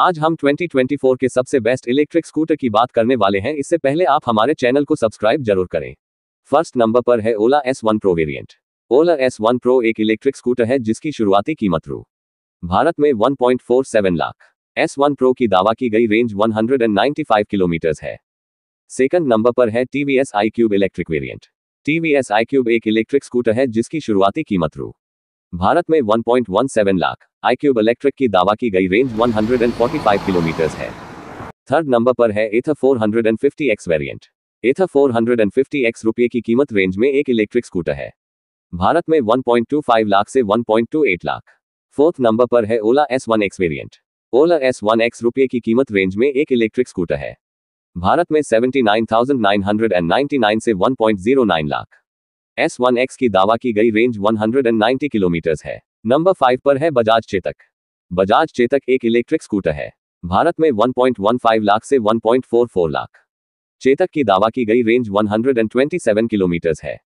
आज हम 2024 के सबसे बेस्ट इलेक्ट्रिक स्कूटर की बात करने वाले हैं इससे पहले आप हमारे चैनल को सब्सक्राइब जरूर करें फर्स्ट नंबर पर है Ola S one pro variant Ola S one pro एक इलेक्ट्रिक स्कूटर है जिसकी शुरुआती कीमत रू भारत में seven lakh S one pro की दावा की गई रेंज फाइव किलोमीटर है सेकंड नंबर पर है T V S I cube electric variant T V S I cube एक इलेक्ट्रिक स्कूटर है जिसकी शुरुआती कीमत रू भारत में 1.17 लाख आई इलेक्ट्रिक की दावा की गई रेंज 145 किलोमीटर है थर्ड नंबर पर है एथा 450x वेरिएंट एथा 450x रुपये की कीमत रेंज में एक इलेक्ट्रिक स्कूटर है भारत में 1.25 लाख से 1.28 लाख फोर्थ नंबर पर है Ola S one X variant Ola S one X रुपये की कीमत रेंज में एक इलेक्ट्रिक स्कूटर है भारत में 79,999 से 1.09 लाख एस वन एक्स की दावा की गई रेंज 190 किलोमीटर है नंबर फाइव पर है बजाज चेतक बजाज चेतक एक इलेक्ट्रिक स्कूटर है भारत में 1.15 लाख से 1.44 लाख चेतक की दावा की गई रेंज 127 किलोमीटर है